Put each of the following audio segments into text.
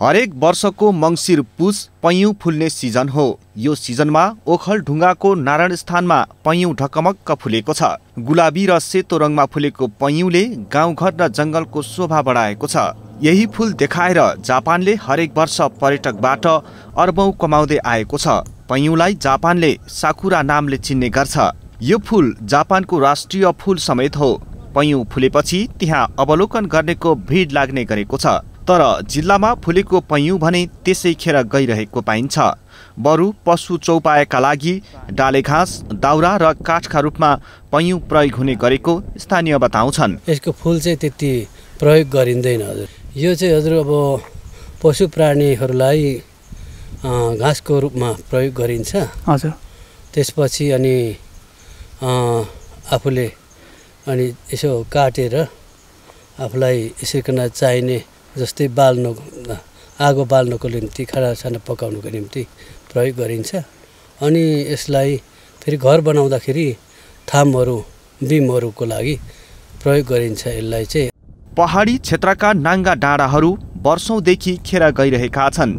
हरेक वर्षको मङ्सिर पुस पैयौँ फुल्ने सिजन हो यो सिजनमा ओखल ढुङ्गाको नारायण स्थानमा पैयौँ ढकमक्क फुलेको छ गुलाबी र सेतो रङमा फुलेको पैयौँले गाउँघर र जङ्गलको शोभा बढाएको छ यही फुल देखाएर जापानले हरेक वर्ष पर्यटकबाट अर्बौँ कमाउँदै आएको छ पैयौँलाई जापानले साकुरा नामले चिन्ने गर्छ यो फुल जापानको राष्ट्रिय फुल समेत हो पैयौँ फुलेपछि त्यहाँ अवलोकन गर्नेको भिड लाग्ने गरेको छ तर जिल्लामा फुलेको पैयौँ भने त्यसै खेर गइरहेको पाइन्छ बरु पशु चौपायाका लागि डाले घाँस दाउरा र काठका रूपमा पैयौँ प्रयोग हुने गरेको स्थानीय बताउँछन् यसको फुल चाहिँ त्यति प्रयोग गरिँदैन हजुर यो चाहिँ हजुर अब पशु प्राणीहरूलाई घाँसको रूपमा प्रयोग गरिन्छ हजुर त्यसपछि अनि आफूले अनि यसो काटेर आफूलाई यसरीकन चाहिने जस्तै बाल्नु आगो बाल्नको निम्ति खानासाना पकाउनुको निम्ति प्रयोग गरिन्छ अनि यसलाई फेरि घर बनाउँदाखेरि थामहरू बिमहरूको लागि प्रयोग गरिन्छ यसलाई चाहिँ पहाडी क्षेत्रका नाङ्गा डाँडाहरू वर्षौँदेखि खेर गइरहेका छन्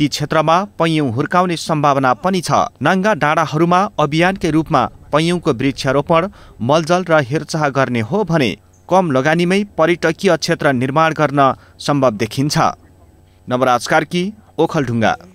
ती क्षेत्रमा पैयौँ हुर्काउने सम्भावना पनि छ नाङ्गा डाँडाहरूमा अभियानकै रूपमा पैयौँको वृक्षारोपण मलजल र हेरचाह गर्ने हो भने कम लगानीमै पर्यटकीय क्षेत्र निर्माण गर्न सम्भव देखिन्छ नवराज कार्की ओखलढुङ्गा